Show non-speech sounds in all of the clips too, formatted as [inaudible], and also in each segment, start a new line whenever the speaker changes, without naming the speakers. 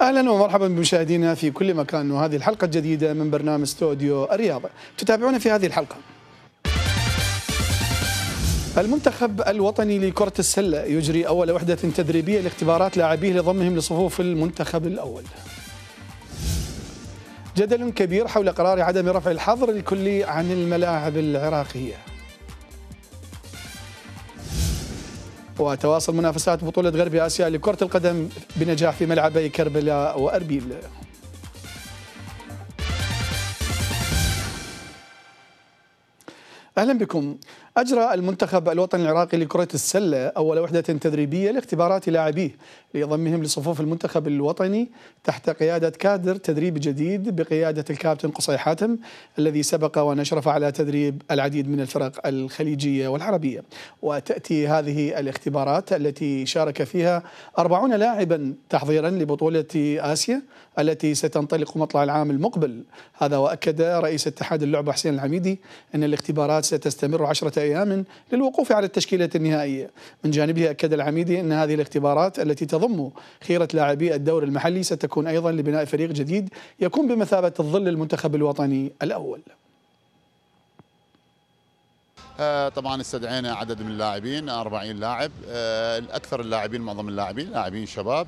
اهلا ومرحبا بمشاهدينا في كل مكان وهذه الحلقه الجديده من برنامج استوديو الرياضه تتابعونا في هذه الحلقه المنتخب الوطني لكرة السلة يجري أول وحدة تدريبية لاختبارات لاعبيه لضمهم لصفوف المنتخب الأول جدل كبير حول قرار عدم رفع الحظر الكلي عن الملاعب العراقيه وتواصل منافسات بطولة غرب آسيا لكرة القدم بنجاح في ملعبي كربلاء وأربيل أهلا بكم أجرى المنتخب الوطني العراقي لكرة السلة أول وحدة تدريبية لاختبارات لاعبيه لضمهم لصفوف المنتخب الوطني تحت قيادة كادر تدريب جديد بقيادة الكابتن قصي حاتم الذي سبق ونشرف على تدريب العديد من الفرق الخليجية والعربية وتأتي هذه الاختبارات التي شارك فيها 40 لاعبا تحضيرا لبطولة آسيا التي ستنطلق مطلع العام المقبل هذا وأكد رئيس اتحاد اللعبة حسين العميدي أن الاختبارات ستستمر عشرة أيام للوقوف على التشكيلة النهائية من جانبه أكد العميدي أن هذه الاختبارات التي تضم خيرة لاعبي الدور المحلي ستكون أيضا لبناء فريق جديد يكون بمثابة الظل المنتخب الوطني الأول آه، طبعا استدعينا عدد من اللاعبين 40 لاعب آه، اكثر اللاعبين معظم اللاعبين لاعبين شباب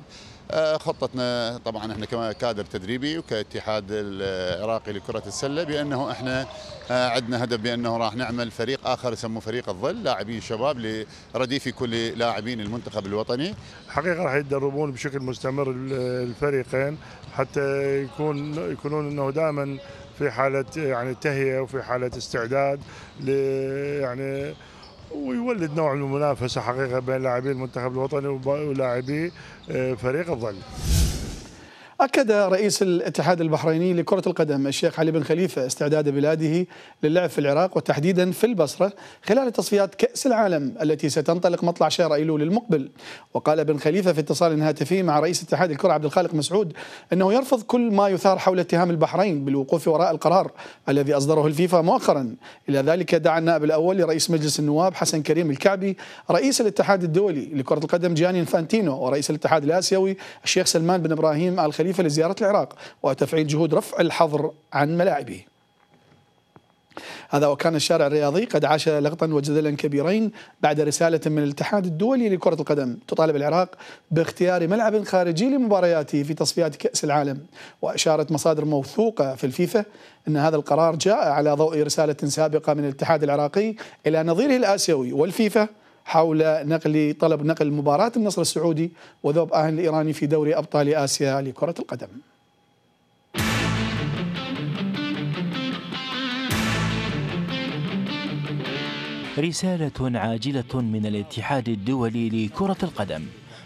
آه، خطتنا طبعا احنا ككادر تدريبي وكاتحاد العراقي لكرة السلة بأنه احنا آه، عندنا هدف بأنه راح نعمل فريق آخر يسموه فريق الظل لاعبين شباب لرديف كل لاعبين المنتخب الوطني
حقيقة راح يتدربون بشكل مستمر الفريقين حتى يكون يكونون انه دائما في حالة يعني تهيئة وفي حالة استعداد يعني ويولد نوع من المنافسه حقيقه بين لاعبي المنتخب الوطني ولاعبي آه، فريق الظل
أكد رئيس الاتحاد البحريني لكرة القدم الشيخ علي بن خليفة استعداد بلاده للعب في العراق وتحديدا في البصرة خلال تصفيات كأس العالم التي ستنطلق مطلع شهر أيلول المقبل وقال بن خليفة في اتصال هاتفي مع رئيس اتحاد الكرة عبد الخالق مسعود أنه يرفض كل ما يثار حول اتهام البحرين بالوقوف وراء القرار الذي أصدره الفيفا مؤخرا إلى ذلك دعا النائب الأول لرئيس مجلس النواب حسن كريم الكعبي رئيس الاتحاد الدولي لكرة القدم جياني انفانتينو ورئيس الاتحاد الآسيوي الشيخ سلمان بن إبراهيم آل الخليفة لزيارة العراق وتفعيل جهود رفع الحظر عن ملاعبه هذا وكان الشارع الرياضي قد عاش لغطا وجدلا كبيرين بعد رسالة من الاتحاد الدولي لكرة القدم تطالب العراق باختيار ملعب خارجي لمبارياته في تصفيات كأس العالم وأشارت مصادر موثوقة في الفيفا أن هذا القرار جاء على ضوء رسالة سابقة من الاتحاد العراقي إلى نظيره الآسيوي والفيفا حول نقل طلب نقل مباراة النصر السعودي وذوب أهل الإيراني في دوري أبطال آسيا لكرة القدم
رسالة عاجلة من الاتحاد الدولي لكرة القدم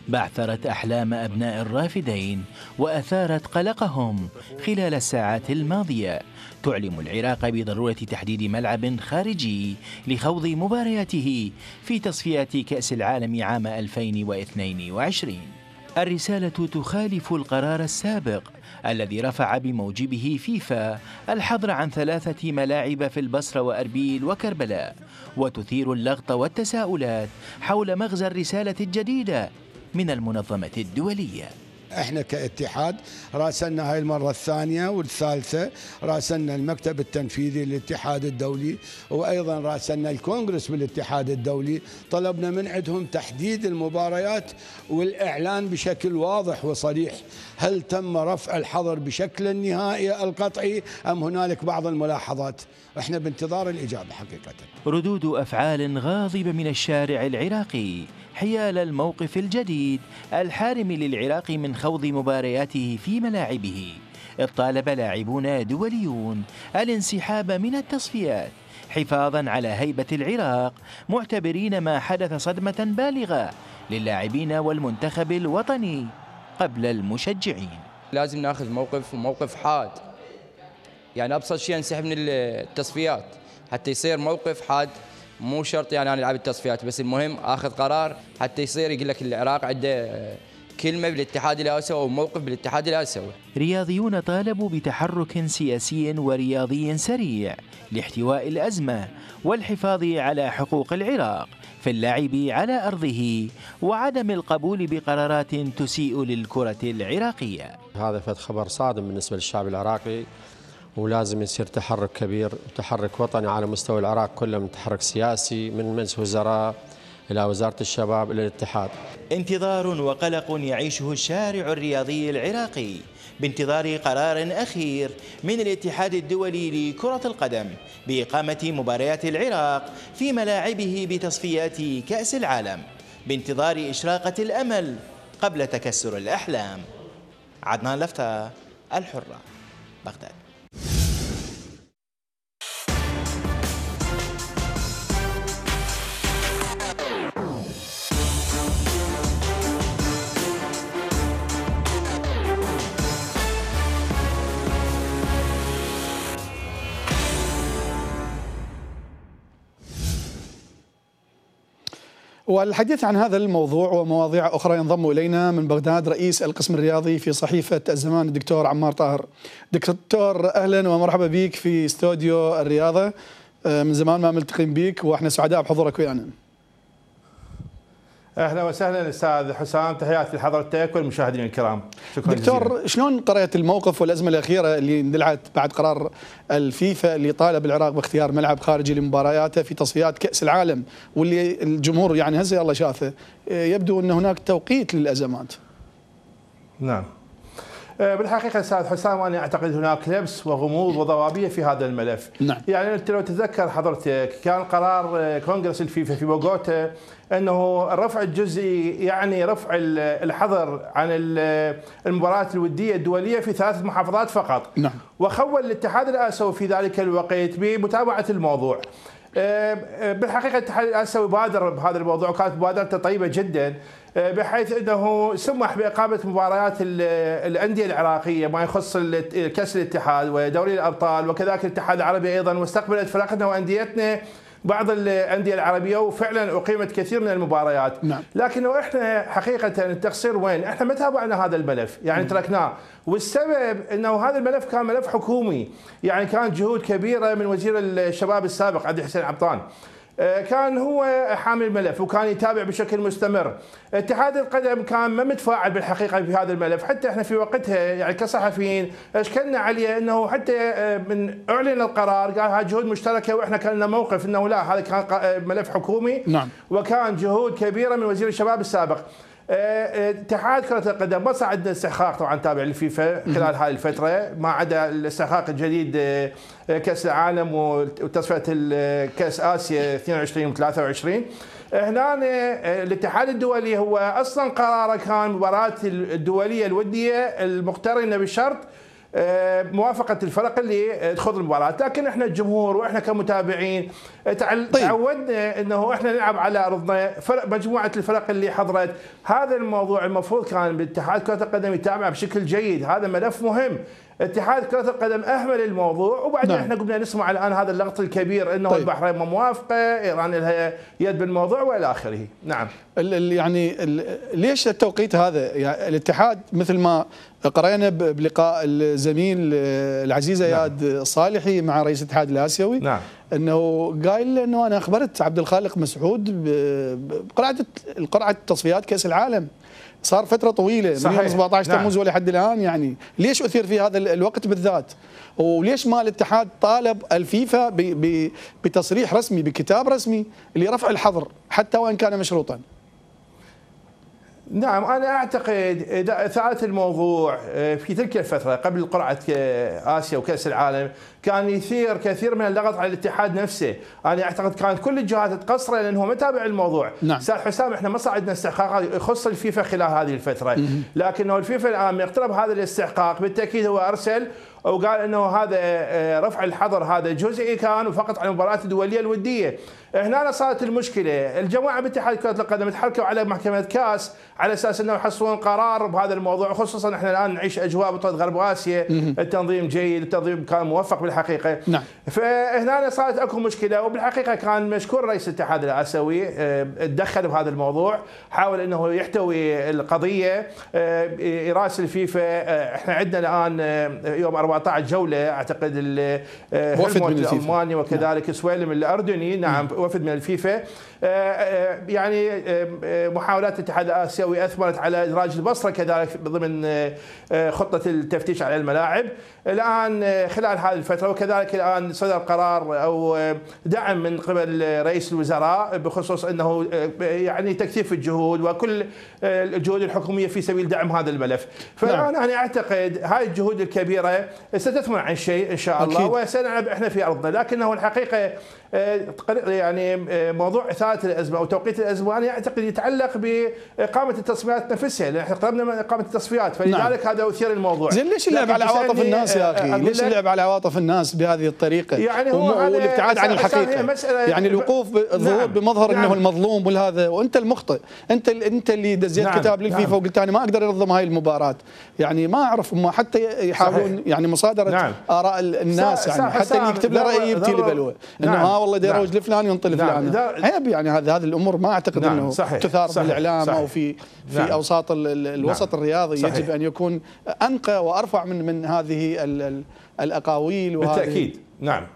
بعثرت أحلام أبناء الرافدين وأثارت قلقهم خلال الساعات الماضية تعلم العراق بضرورة تحديد ملعب خارجي لخوض مبارياته في تصفيات كأس العالم عام 2022 الرسالة تخالف القرار السابق الذي رفع بموجبه فيفا الحظر عن ثلاثة ملاعب في البصرة وأربيل وكربلاء وتثير اللغط والتساؤلات حول مغزى الرسالة الجديدة من المنظمة الدولية
احنا كاتحاد راسلنا هاي المره الثانيه والثالثه راسلنا المكتب التنفيذي للاتحاد الدولي وايضا راسلنا الكونغرس بالاتحاد الدولي طلبنا من عندهم تحديد المباريات والاعلان بشكل واضح وصريح هل تم رفع الحظر بشكل نهائي القطعي ام هنالك بعض الملاحظات احنا
بانتظار الاجابه حقيقه.
ردود افعال غاضبه من الشارع العراقي حيال الموقف الجديد الحارم للعراق من خوض مبارياته في ملاعبه. إذ طالب لاعبون دوليون الانسحاب من التصفيات حفاظا على هيبة العراق معتبرين ما حدث صدمة بالغة للاعبين والمنتخب الوطني قبل المشجعين لازم ناخذ موقف وموقف حاد يعني ابسط شيء انسحب من التصفيات حتى يصير موقف حاد مو شرط يعني انا العب التصفيات بس المهم اخذ قرار حتى يصير يقول لك العراق عنده آه، كلمة بالاتحاد الآسيوي أو موقف بالاتحاد الآسيوي رياضيون طالبوا بتحرك سياسي ورياضي سريع لاحتواء الأزمة والحفاظ على حقوق العراق في اللعب على أرضه وعدم القبول بقرارات تسيء للكرة العراقية هذا فد خبر صادم بالنسبة للشعب العراقي ولازم يصير تحرك كبير تحرك وطني على مستوى العراق كله من تحرك سياسي من مجلس وزراء إلى وزارة الشباب إلى الاتحاد انتظار وقلق يعيشه الشارع الرياضي العراقي بانتظار قرار أخير من الاتحاد الدولي لكرة القدم بإقامة مباريات العراق في ملاعبه بتصفيات كأس العالم بانتظار إشراقة الأمل قبل تكسر الأحلام عدنان لفتا الحرة بغداد
والحديث عن هذا الموضوع ومواضيع أخرى ينضم إلينا من بغداد رئيس القسم الرياضي في صحيفة الزمان الدكتور عمار طاهر دكتور أهلا ومرحبا بك في استوديو الرياضة آه، من زمان ما ملتقين بك وإحنا سعداء بحضورك ويانا
اهلا وسهلا استاذ حسام تحياتي لحضرتك والمشاهدين الكرام شكرا دكتور جزيلا. شلون
قرات الموقف والازمه الاخيره اللي اندلعت بعد قرار الفيفا اللي طالب العراق باختيار ملعب خارجي لمبارياته في تصفيات كاس العالم واللي الجمهور يعني هسه الله شافه يبدو ان هناك توقيت للازمات
نعم آه، بالحقيقه استاذ حسام انا اعتقد هناك لبس وغموض وضبابيه في هذا الملف نعم. يعني انت لو تتذكر حضرتك كان قرار آه، كونغرس الفيفا في بوغوتا انه الرفع الجزئي يعني رفع الحظر عن المباريات الوديه الدوليه في ثلاث محافظات فقط نعم. وخول الاتحاد الاسيوي في ذلك الوقت بمتابعه الموضوع آه، بالحقيقه الاتحاد الاسيوي بادر بهذا الموضوع وكانت مبادرته طيبه جدا آه، بحيث انه سمح باقامه مباريات الانديه العراقيه ما يخص كاس الاتحاد ودوري الابطال وكذلك الاتحاد العربي ايضا واستقبلت فرقنا وانديتنا بعض الانديه العربيه وفعلا اقيمت كثير من المباريات نعم. لكنه احنا حقيقه التقصير وين احنا ما تابعنا هذا الملف يعني م. نعم. تركناه والسبب انه هذا الملف كان ملف حكومي يعني كان جهود كبيره من وزير الشباب السابق عبد الحسين عبطان آه، كان هو حامل الملف وكان يتابع بشكل مستمر اتحاد القدم كان ما متفاعل بالحقيقه في هذا الملف حتى احنا في وقتها يعني كصحفيين اشكلنا عليه انه حتى آه، من اعلن القرار قال هذا جهود مشتركه واحنا كان لنا موقف انه لا هذا كان آه، ملف حكومي نعم. وكان جهود كبيره من وزير الشباب السابق اتحاد كرة القدم ما صار عندنا استحقاق طبعا تابع للفيفا خلال هذه الفترة ما عدا الاستحقاق الجديد آه، كأس العالم وتصفية آه، كأس آسيا 22 و 23 هنا الاتحاد الدولي هو اصلا قراره كان مباراة الدولية الودية المقترنة بشرط آه، موافقه الفرق اللي آه، تخوض المباراه، لكن احنا الجمهور واحنا كمتابعين آه، طيب. تعودنا انه احنا نلعب على ارضنا، مجموعه الفرق اللي حضرت، هذا الموضوع المفروض كان باتحاد كره القدم يتابع بشكل جيد، هذا ملف مهم، اتحاد كرة القدم أهمل الموضوع وبعدين نعم. احنا قمنا نسمع الآن هذا اللغط الكبير أنه طيب. البحرين ما موافقة إيران لها يد بالموضوع وإلى آخره نعم ال
ال يعني ال ليش التوقيت هذا يعني الاتحاد مثل ما قرأنا بلقاء الزميل العزيز نعم. اياد نعم. صالحي مع رئيس الاتحاد الآسيوي نعم. أنه قايل أنه أنا أخبرت عبد الخالق مسعود بقرعة القرعة التصفيات كأس العالم صار فترة طويلة صحيح. من 17 نعم. تموز ولحد الآن يعني ليش أثير في هذا الوقت بالذات وليش ما الاتحاد طالب الفيفا بتصريح رسمي بكتاب رسمي لرفع الحظر حتى وإن كان مشروطا
نعم انا اعتقد اثارت الموضوع آه، في تلك الفتره قبل قرعه آه، اسيا وكاس العالم كان يثير كثير من اللغط على الاتحاد نفسه انا اعتقد كانت كل الجهات تقصره لانه ما تابع الموضوع نعم. حسام احنا ما صعدنا استحقاقات يخص الفيفا خلال هذه الفتره مم. لكنه الفيفا الان يقترب هذا الاستحقاق بالتاكيد هو ارسل وقال انه هذا آه، رفع الحظر هذا جزئي كان وفقط على المباريات الدوليه الوديه هنا صارت المشكله الجماعه باتحاد كره القدم تحركوا على محكمه كاس على اساس انه يحصلون قرار بهذا الموضوع خصوصا احنا الان نعيش اجواء بطوله غرب اسيا التنظيم جيد التنظيم كان موفق بالحق الحقيقه نعم. فهنا صارت اكو مشكله وبالحقيقه كان مشكور رئيس الاتحاد الاسيوي آه، تدخل بهذا الموضوع حاول انه يحتوي القضيه آه، يراسل الفيفا آه، احنا عندنا الان يوم 14 جوله اعتقد وفد من الالماني نعم. وكذلك نعم. سويلم الاردني نعم وفد من الفيفا يعني محاولات الاتحاد الاسيوي اثمرت على ادراج البصره كذلك ضمن خطه التفتيش على الملاعب الان خلال هذه الفتره فترة وكذلك الآن صدر قرار أو آه، دعم من قبل رئيس الوزراء بخصوص أنه آه، يعني تكثيف الجهود وكل آه، الجهود الحكومية في سبيل دعم هذا الملف فالآن نعم. أنا أعتقد هاي الجهود الكبيرة ستثمر عن شيء إن شاء الله أكيد. وسنلعب إحنا في أرضنا لكنه الحقيقة يعني موضوع إثارة الأزمة أو توقيت الأزمة أنا أعتقد يتعلق بإقامة التصفيات نفسها لأن احنا قربنا من إقامة التصفيات فلذلك نعم. هذا أثير الموضوع زين ليش اللعب على عواطف الناس يا أخي ليش اللعب على
عواطف الناس الناس بهذه الطريقه يعني هو والابتعاد عن الحقيقه مسألة يعني الوقوف الظهور نعم بمظهر نعم انه المظلوم والهذا وانت المخطئ انت اللي انت اللي دزيت نعم كتاب للفيفا نعم وقلت انا ما اقدر انظم هاي المباراه يعني ما اعرف هم حتى يحاولون يعني مصادره نعم اراء الناس يعني حتى اللي يكتب له راي يبتي له بلوه انه نعم. ها والله يروج نعم. لفلان ينطي لفلان نعم. عيب يعني هذه هذه الامور ما اعتقد انه تثار في الاعلام او في في اوساط الوسط الرياضي يجب ان يكون انقى وارفع
من من هذه ال الاقاويل وهذه بالتاكيد نعم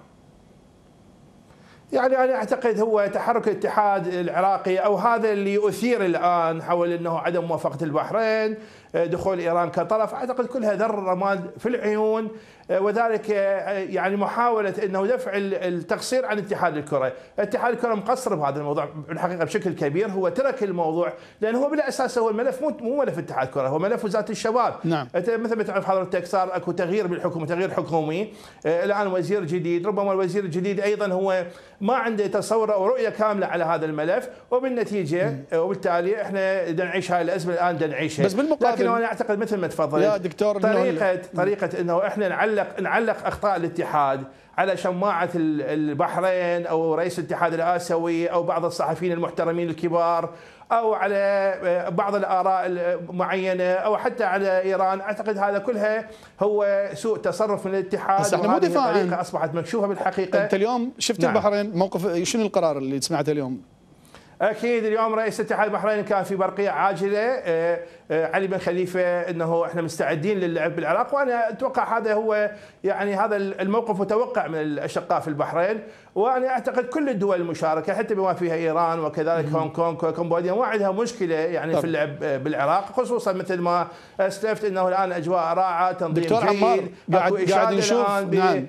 يعني انا اعتقد هو تحرك الاتحاد العراقي او هذا اللي اثير الان حول انه عدم موافقه البحرين دخول ايران كطرف اعتقد كلها ذر رماد في العيون آه، وذلك آه، يعني محاوله انه دفع التقصير عن اتحاد الكره، اتحاد الكره مقصر بهذا الموضوع بالحقيقه بشكل كبير هو ترك الموضوع لانه هو بالاساس هو الملف مو مو ملف اتحاد الكره هو ملف وزاره الشباب نعم. مثل ما تعرف حضرتك صار اكو تغيير بالحكومه تغيير حكومي آه، الان وزير جديد ربما الوزير الجديد ايضا هو ما عنده تصور او رؤيه كامله على هذا الملف وبالنتيجه وبالتالي احنا نعيش هاي الازمه الان نعيشها بس بالمقابل ولكن انا اعتقد مثل ما تفضلت يا دكتور طريقه إنه طريقه انه احنا نعلق نعلق اخطاء الاتحاد على شماعه البحرين او رئيس الاتحاد الاسيوي او بعض الصحفيين المحترمين الكبار او على آه، بعض الاراء المعينه او حتى على ايران اعتقد هذا كلها هو سوء تصرف من الاتحاد بس احنا مو دفاعا اصبحت مكشوفه بالحقيقه انت اليوم شفت نعم. البحرين موقف شنو القرار اللي سمعته اليوم اكيد اليوم رئيس اتحاد البحرين كان في برقيه عاجله آه، آه، علي بن خليفه انه احنا مستعدين للعب بالعراق وانا اتوقع هذا هو يعني هذا الموقف متوقع من الاشقاء في البحرين وانا اعتقد كل الدول المشاركه حتى بما فيها ايران وكذلك هونغ كونغ وكمبوديا ما عندها مشكله يعني طب. في اللعب آه، بالعراق خصوصا مثل ما اسلفت انه الان اجواء رائعه تنظيم دكتور عمار قاعد قاعد نشوف نعم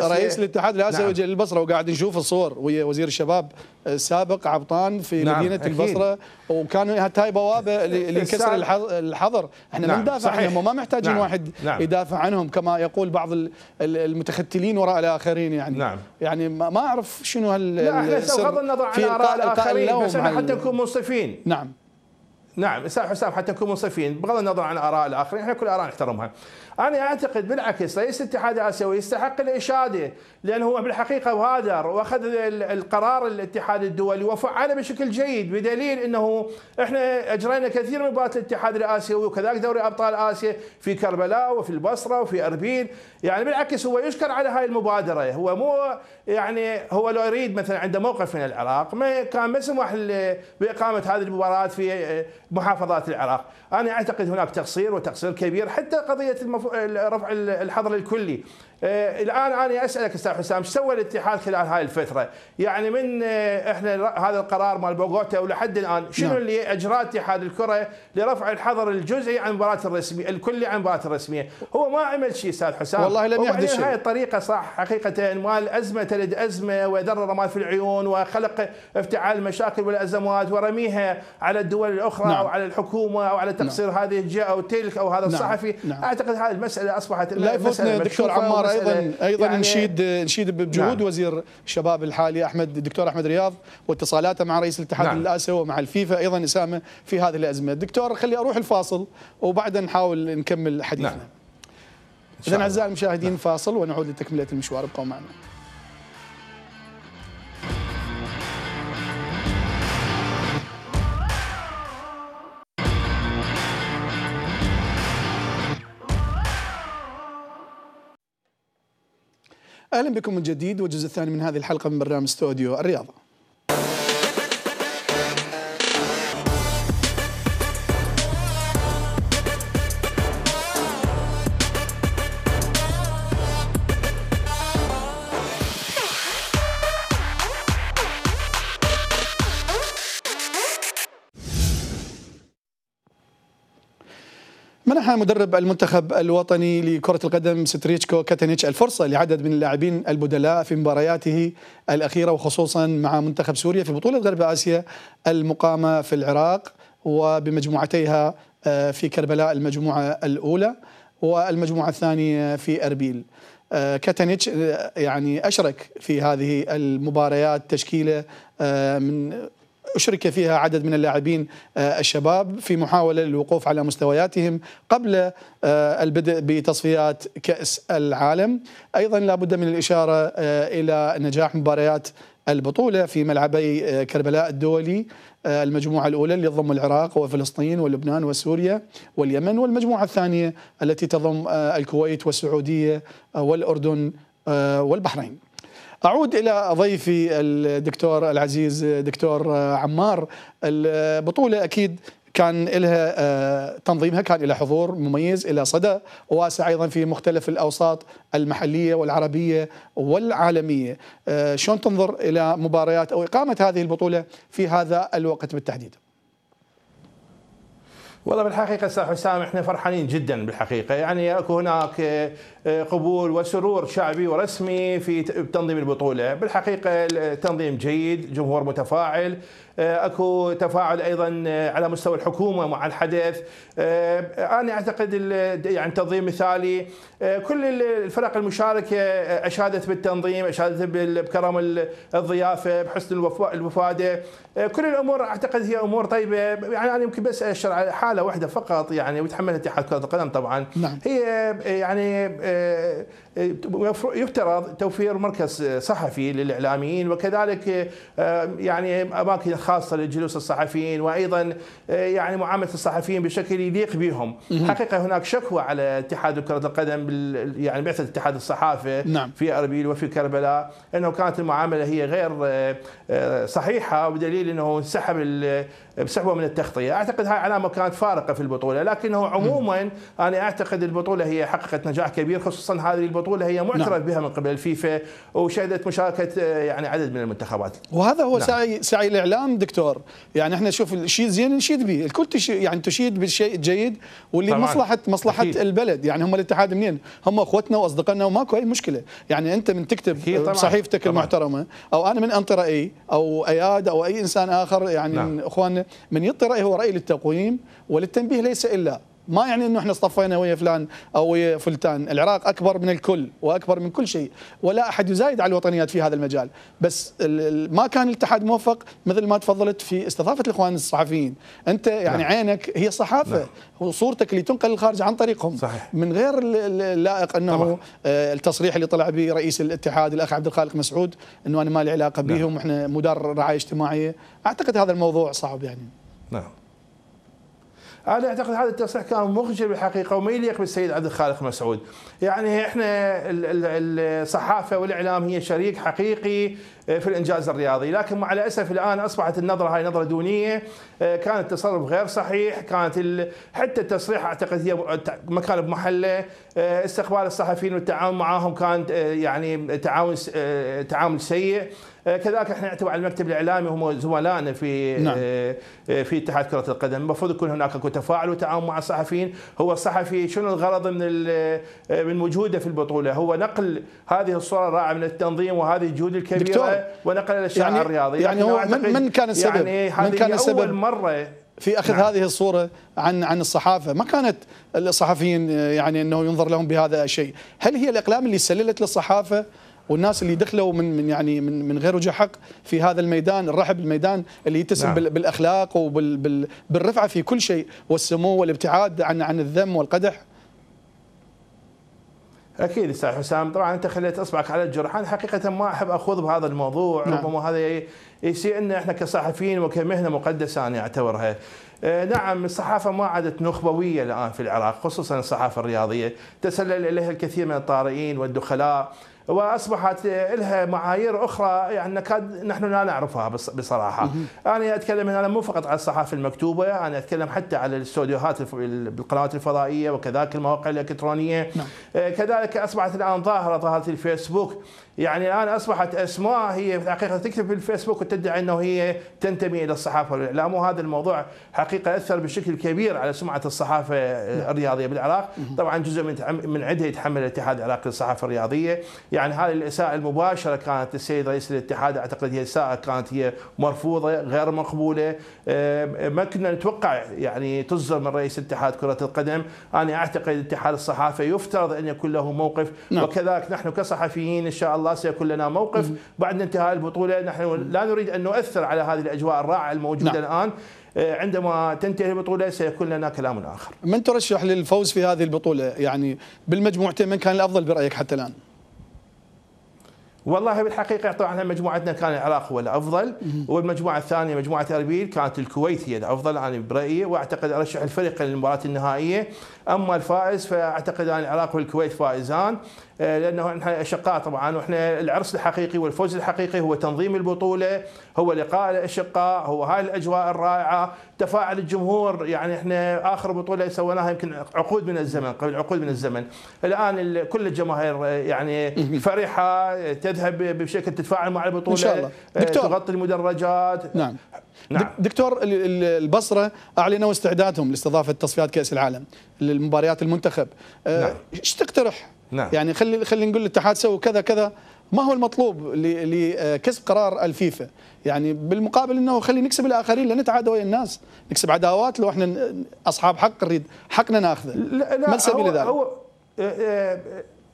رئيس الاتحاد الاسيوي نعم. للبصره وقاعد
نشوف الصور ويا وزير الشباب السابق آه، عبطان في نعم. مدينه أكيد. البصره وكان هاي بوابه [laughs] لكسر الحظر احنا نعم. ندافع عنهم وما محتاجين نعم. واحد نعم. يدافع عنهم كما يقول بعض المتختلين وراء الاخرين يعني نعم. يعني ما ما
اعرف شنو هال لا احنا بغض النظر عن اراء الاخرين بس احنا حتى نكون منصفين نعم نعم استاذ حسام حتى نكون منصفين بغض النظر عن اراء الاخرين احنا كل اراء نحترمها أنا أعتقد بالعكس رئيس الاتحاد الآسيوي يستحق الإشادة لأنه هو بالحقيقة غادر وأخذ القرار الاتحاد الدولي وفعله بشكل جيد بدليل أنه إحنا أجرينا كثير من مباريات الاتحاد الآسيوي وكذلك دوري أبطال آسيا في كربلاء وفي البصرة وفي أربيل يعني بالعكس هو يشكر على هاي المبادرة هو مو يعني هو لو يريد مثلا عنده موقف من العراق ما كان ما سمح بإقامة هذه المباريات في محافظات العراق أنا أعتقد هناك تقصير وتقصير كبير حتى قضية المفروض رفع الحظر الكلي آه، الان انا اسالك استاذ حسام ايش سوى الاتحاد خلال هاي الفتره؟ يعني من آه، احنا هذا القرار مال بوغوتا ولحد الان شنو نعم. اللي اجراه اتحاد الكره لرفع الحظر الجزئي عن المباراه الرسميه الكلي عن المباراه الرسميه، هو ما عمل شيء استاذ حسام والله لم يحدث يعني شيء هاي الطريقه صح حقيقه مال ازمه تلد ازمه وذر الرماد في العيون وخلق افتعال مشاكل والازمات ورميها على الدول الاخرى نعم. او على الحكومه او على تقصير نعم. هذه الجهه او تلك او هذا نعم. الصحفي نعم. نعم. اعتقد هذه المساله اصبحت لا مساله دكتور عمار ايضا ايضا يعني نشيد
نشيد بجهود نعم. وزير الشباب الحالي احمد الدكتور احمد رياض واتصالاته مع رئيس الاتحاد نعم. الاسيوي ومع الفيفا ايضا اسامه في هذه الازمه دكتور خلي اروح الفاصل وبعدها نحاول نكمل حديثنا نعم. اذا اعزائي المشاهدين نعم. فاصل ونعود لتكمله المشوار ابقوا معنا اهلا بكم من جديد والجزء الثاني من هذه الحلقه من برنامج استوديو الرياضه منح مدرب المنتخب الوطني لكرة القدم ستريتشكو كاتانيتش الفرصة لعدد من اللاعبين البدلاء في مبارياته الأخيرة وخصوصا مع منتخب سوريا في بطولة غرب آسيا المقامة في العراق وبمجموعتيها آه، في كربلاء المجموعة الأولى والمجموعة الثانية في أربيل آه، كاتانيتش آه، يعني أشرك في هذه المباريات تشكيلة من أشرك فيها عدد من اللاعبين آه، الشباب في محاولة للوقوف على مستوياتهم قبل آه، البدء بتصفيات كأس العالم أيضا لا بد من الإشارة آه، إلى نجاح مباريات البطولة في ملعبي كربلاء الدولي المجموعة الأولى اللي تضم العراق وفلسطين ولبنان وسوريا واليمن والمجموعة الثانية التي تضم الكويت والسعودية والأردن والبحرين أعود إلى ضيفي الدكتور العزيز دكتور عمار البطولة أكيد كان لها آه، تنظيمها كان لها حضور مميز إلى صدى واسع أيضا في مختلف الأوساط المحلية والعربية والعالمية آه، شلون تنظر إلى مباريات أو إقامة هذه البطولة في هذا الوقت بالتحديد
والله بالحقيقة أستاذ حسام احنا فرحانين جدا بالحقيقة يعني اكو هناك آه، آه، قبول وسرور شعبي ورسمي في تنظيم البطولة بالحقيقة التنظيم جيد جمهور متفاعل آه، اكو تفاعل ايضا آه، على مستوى الحكومه مع الحدث آه، انا اعتقد يعني تنظيم مثالي كل الفرق المشاركه اشادت بالتنظيم اشادت بكرم الضيافه بحسن الوفاده كل الامور اعتقد هي امور طيبه يعني انا يمكن بس اشر على حاله واحده فقط يعني وتحملها اتحاد كره القدم طبعا نعم. هي يعني يفترض توفير مركز صحفي للاعلاميين وكذلك آه، يعني اماكن خاصه لجلوس الصحفيين وايضا آه، يعني معامله الصحفيين بشكل يليق بهم حقيقه هناك شكوى على اتحاد كره القدم يعني بعثه اتحاد الصحافه نعم. في اربيل وفي كربلاء انه كانت المعامله هي غير آه، صحيحه بدليل انه انسحب بسحبه من التغطيه، اعتقد هاي علامه كانت فارقه في البطوله، لكنه عموما انا اعتقد البطوله هي حققت نجاح كبير خصوصا هذه البطوله بطوله هي معترف نعم. بها من قبل الفيفا وشهدت مشاركه آه، يعني عدد من المنتخبات وهذا هو نعم. سعي سعي الاعلام دكتور يعني احنا نشوف الشيء زين نشيد
به الكل تشي يعني تشيد بالشيء الجيد واللي طبعاً. مصلحه مصلحه أكيد. البلد يعني هم الاتحاد منين هم اخوتنا واصدقائنا وماكو اي مشكله يعني انت من تكتب صحيفتك طبعاً. المحترمه او انا من انطي رايي او اياد او اي انسان اخر يعني نعم. اخواننا من يطي رايه هو راي للتقويم وللتنبيه ليس الا ما يعني انه احنا اصطفينا ويا فلان او ويا فلتان، العراق اكبر من الكل واكبر من كل شيء، ولا احد يزايد على الوطنيات في هذا المجال، بس ما كان الاتحاد موفق مثل ما تفضلت في استضافه الاخوان الصحفيين، انت يعني نعم. عينك هي صحافه نعم. وصورتك اللي تنقل للخارج عن طريقهم صحيح. من غير اللائق انه طبعا. آه، التصريح اللي طلع به رئيس الاتحاد الاخ عبد الخالق مسعود انه انا ما لي علاقه نعم. بهم احنا واحنا مدار رعايه اجتماعيه، اعتقد هذا الموضوع صعب يعني.
نعم. انا اعتقد هذا التصريح كان مخجل بالحقيقه وما يليق بالسيد عبد الخالق مسعود يعني احنا الصحافه والاعلام هي شريك حقيقي آه، في الانجاز الرياضي لكن مع الاسف الان اصبحت النظره هاي نظره دونيه آه، كان التصرف غير صحيح كانت حتى التصريح اعتقد هي ما كان بمحله آه، استقبال الصحفيين والتعامل معهم كان يعني تعاون تعامل سيء آه، كذلك احنا نعتمد على المكتب الاعلامي هم زملائنا في نعم. آه، آه، في اتحاد كره القدم المفروض يكون هناك تفاعل وتعاون مع الصحفيين هو الصحفي شنو الغرض من من وجوده في البطوله هو نقل هذه الصوره الرائعه من التنظيم وهذه الجهود الكبيره ونقلها للشارع يعني الرياضي يعني, يعني هو من, من كان السبب يعني من كان السبب اول مره في اخذ
نعم. هذه الصوره عن عن الصحافه ما كانت الصحفيين يعني انه ينظر لهم بهذا الشيء هل هي الاقلام اللي سللت للصحافه والناس اللي دخلوا من من يعني من من غير وجه حق في هذا الميدان الرحب الميدان اللي يتسم نعم. بالاخلاق وبالرفعه
في كل شيء والسمو والابتعاد عن عن الذم والقدح اكيد استاذ حسام طبعا انت خليت اصبعك على الجرح انا حقيقه ما احب اخوض بهذا الموضوع نعم. ربما هذا يسيء ان احنا كصحفيين وكمهنه مقدسه انا اعتبرها آه، نعم الصحافة ما عادت نخبوية الآن في العراق خصوصا الصحافة الرياضية تسلل إليها الكثير من الطارئين والدخلاء واصبحت لها معايير اخرى يعني نكاد نحن لا نعرفها بصراحه. انا اتكلم هنا مو فقط على الصحافه المكتوبه، انا اتكلم حتى على الاستوديوهات بالقنوات الفضائيه وكذلك المواقع الالكترونيه. نعم. آه، كذلك اصبحت الان ظاهره ظاهره الفيسبوك يعني الان اصبحت اسماء هي في الحقيقه تكتب في الفيسبوك وتدعي انه هي تنتمي الى الصحافه والاعلام وهذا الموضوع حقيقه اثر بشكل كبير على سمعه الصحافه الرياضيه بالعراق، طبعا جزء من من عده يتحمل الاتحاد العراقي للصحافه الرياضيه، يعني هذه الاساءه المباشره كانت السيد رئيس الاتحاد اعتقد هي اساءه كانت هي مرفوضه غير مقبوله آه، ما كنا نتوقع يعني تصدر من رئيس اتحاد كره القدم، انا اعتقد اتحاد الصحافه يفترض ان يكون له موقف نعم. وكذلك نحن كصحفيين ان شاء الله الله سيكون لنا موقف بعد انتهاء البطولة نحن لا نريد أن نؤثر على هذه الأجواء الرائعة الموجودة نعم. الآن آه، عندما تنتهي البطولة سيكون لنا كلام آخر من ترشح للفوز في هذه البطولة يعني بالمجموعتين من
كان الأفضل برأيك حتى الآن؟
والله بالحقيقه طبعا مجموعتنا كان العراق هو الافضل والمجموعه الثانيه مجموعه اربيل كانت الكويت هي الافضل انا برايي واعتقد ارشح الفريق للمباراه النهائيه اما الفائز فاعتقد ان العراق والكويت فائزان آه، لانه احنا اشقاء طبعا واحنا العرس الحقيقي والفوز الحقيقي هو تنظيم البطوله هو لقاء الاشقاء هو هاي الاجواء الرائعه تفاعل الجمهور يعني احنا اخر بطوله سويناها يمكن عقود من الزمن قبل عقود من الزمن الان كل الجماهير آه، يعني فرحه آه، تذهب بشكل تتفاعل مع البطوله ان شاء الله آه، دكتور تغطي المدرجات نعم نعم. دكتور البصره
اعلنوا استعدادهم لاستضافه تصفيات كاس العالم للمباريات المنتخب آه، نعم. ايش تقترح؟ نعم. يعني خلي خلي نقول الاتحاد سوى كذا كذا ما هو المطلوب لكسب آه، قرار الفيفا يعني بالمقابل انه خلي نكسب الاخرين لا نتعادى ويا الناس نكسب عداوات لو احنا اصحاب حق نريد حقنا ناخذه لا لا ما السبيل لذلك هو, هو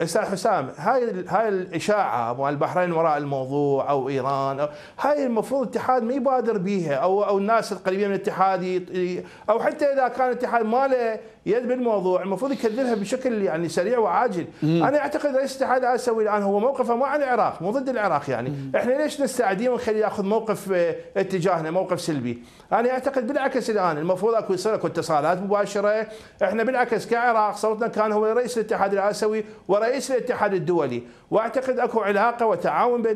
استاذ حسام هاي هاي الاشاعه مال البحرين وراء الموضوع او ايران أو هاي المفروض الاتحاد ما يبادر بيها او او الناس القريبين من الاتحاد او حتى اذا كان الاتحاد ما له يد بالموضوع المفروض يكذلها بشكل يعني سريع وعاجل مم. انا اعتقد رئيس الاتحاد اسوي الان هو موقفه مع العراق مو ضد العراق يعني مم. احنا ليش نستعديه ونخليه ياخذ موقف آه، اتجاهنا موقف سلبي انا اعتقد بالعكس الان المفروض اكو يصير اكو اتصالات مباشره احنا بالعكس كعراق صوتنا كان هو رئيس الاتحاد الاسيوي ورئيس الاتحاد الدولي واعتقد اكو علاقه وتعاون بين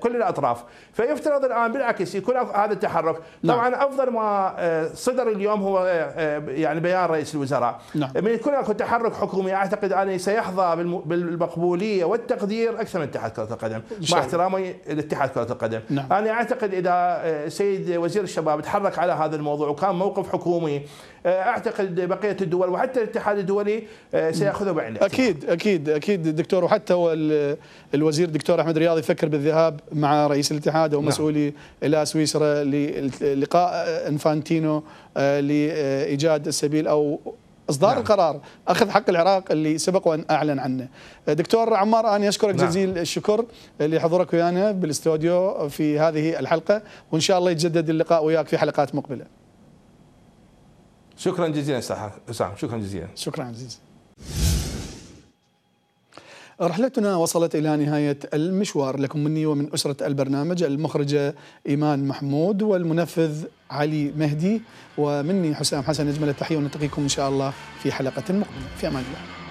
كل الاطراف فيفترض الان بالعكس يكون هذا التحرك نعم. طبعا افضل ما آه، صدر اليوم هو آه، يعني بيان رئيس الوزراء الوزراء نعم. من يكون اكو تحرك حكومي اعتقد اني سيحظى بالمقبوليه والتقدير اكثر من اتحاد كره القدم مع احترامي لاتحاد كره القدم نعم. انا اعتقد اذا السيد آه، وزير الشباب تحرك على هذا الموضوع وكان موقف حكومي آه، اعتقد بقيه الدول وحتى الاتحاد الدولي آه، سياخذه بعين اكيد
اكيد اكيد دكتور وحتى الوزير دكتور احمد رياض يفكر بالذهاب مع رئيس الاتحاد نعم. ومسؤولي نعم. الى سويسرا للقاء انفانتينو لايجاد السبيل او اصدار نعم. القرار اخذ حق العراق اللي سبق وان اعلن عنه دكتور عمار انا اشكرك نعم. جزيل الشكر لحضورك ويانا بالاستوديو في هذه الحلقه وان شاء الله يتجدد اللقاء وياك في حلقات مقبله
شكرا جزيلا استاذ شكرا جزيلا شكرا جزيلا
رحلتنا وصلت إلى نهاية المشوار لكم مني ومن أسرة البرنامج المخرجة إيمان محمود والمنفذ علي مهدي ومني حسام حسن أجمل التحية ونلتقيكم إن شاء الله في حلقة مقبلة في أمان الله